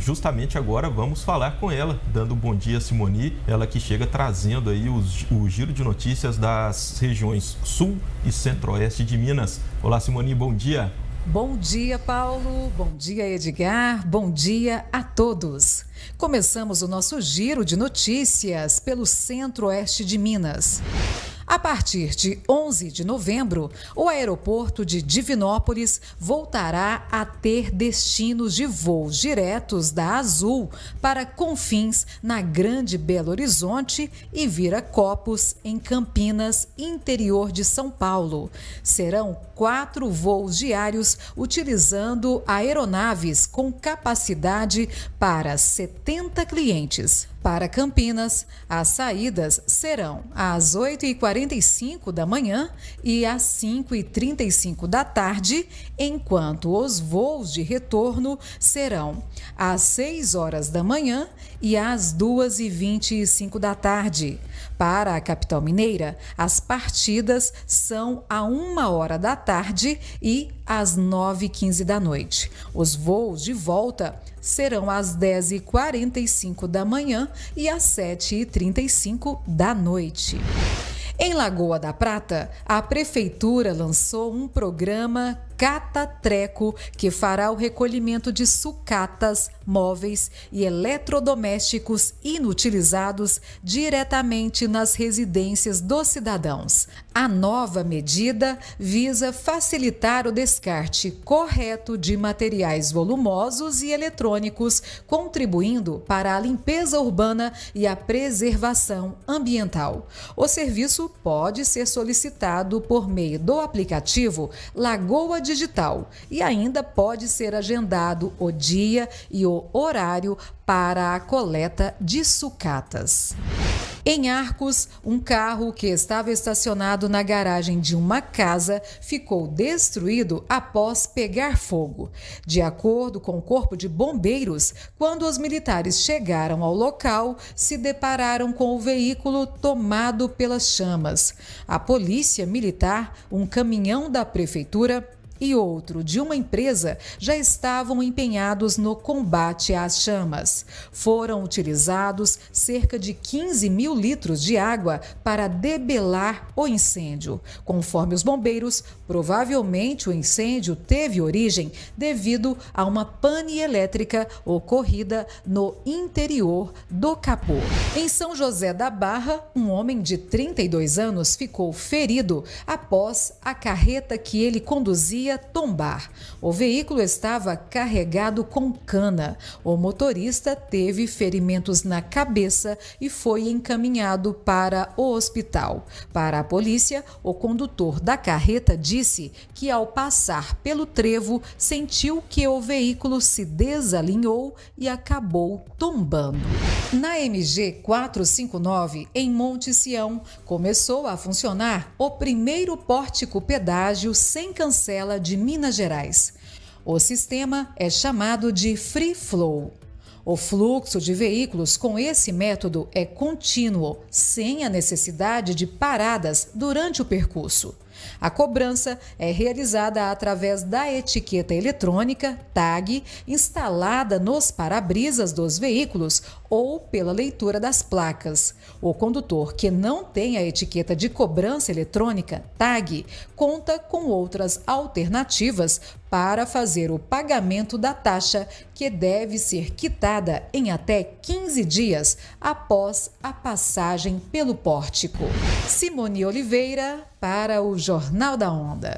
justamente agora vamos falar com ela, dando bom dia Simoni, ela que chega trazendo aí os, o giro de notícias das regiões sul e centro-oeste de Minas. Olá Simoni, bom dia. Bom dia, Paulo. Bom dia, Edgar. Bom dia a todos. Começamos o nosso giro de notícias pelo centro-oeste de Minas. A partir de 11 de novembro, o aeroporto de Divinópolis voltará a ter destinos de voos diretos da Azul para Confins, na Grande Belo Horizonte, e Vira Copos, em Campinas, interior de São Paulo. Serão quatro voos diários utilizando aeronaves com capacidade para 70 clientes. Para Campinas, as saídas serão às 8h45 da manhã e às 5h35 da tarde, enquanto os voos de retorno serão às 6 horas da manhã e às 2h25 da tarde. Para a capital mineira, as partidas são à 1 hora da tarde e às 9h15 da noite. Os voos de volta serão às 10h45 da manhã e às 7h35 da noite. Em Lagoa da Prata, a prefeitura lançou um programa Catatreco que fará o recolhimento de sucatas, móveis e eletrodomésticos inutilizados diretamente nas residências dos cidadãos. A nova medida visa facilitar o descarte correto de materiais volumosos e eletrônicos, contribuindo para a limpeza urbana e a preservação ambiental. O serviço pode ser solicitado por meio do aplicativo Lagoa Digital e ainda pode ser agendado o dia e o horário para a coleta de sucatas. Em Arcos, um carro que estava estacionado na garagem de uma casa ficou destruído após pegar fogo. De acordo com o Corpo de Bombeiros, quando os militares chegaram ao local, se depararam com o veículo tomado pelas chamas. A polícia militar, um caminhão da prefeitura, e outro de uma empresa já estavam empenhados no combate às chamas. Foram utilizados cerca de 15 mil litros de água para debelar o incêndio. Conforme os bombeiros, provavelmente o incêndio teve origem devido a uma pane elétrica ocorrida no interior do capô. Em São José da Barra, um homem de 32 anos ficou ferido após a carreta que ele conduzia tombar. O veículo estava carregado com cana. O motorista teve ferimentos na cabeça e foi encaminhado para o hospital. Para a polícia, o condutor da carreta disse que ao passar pelo trevo sentiu que o veículo se desalinhou e acabou tombando. Na MG 459, em Monte Sião, começou a funcionar o primeiro pórtico pedágio sem cancela de Minas Gerais. O sistema é chamado de free flow. O fluxo de veículos com esse método é contínuo, sem a necessidade de paradas durante o percurso. A cobrança é realizada através da etiqueta eletrônica, TAG, instalada nos para-brisas dos veículos ou pela leitura das placas. O condutor que não tem a etiqueta de cobrança eletrônica, TAG, conta com outras alternativas para fazer o pagamento da taxa, que deve ser quitada em até 15 15 dias após a passagem pelo pórtico. Simone Oliveira para o Jornal da Onda.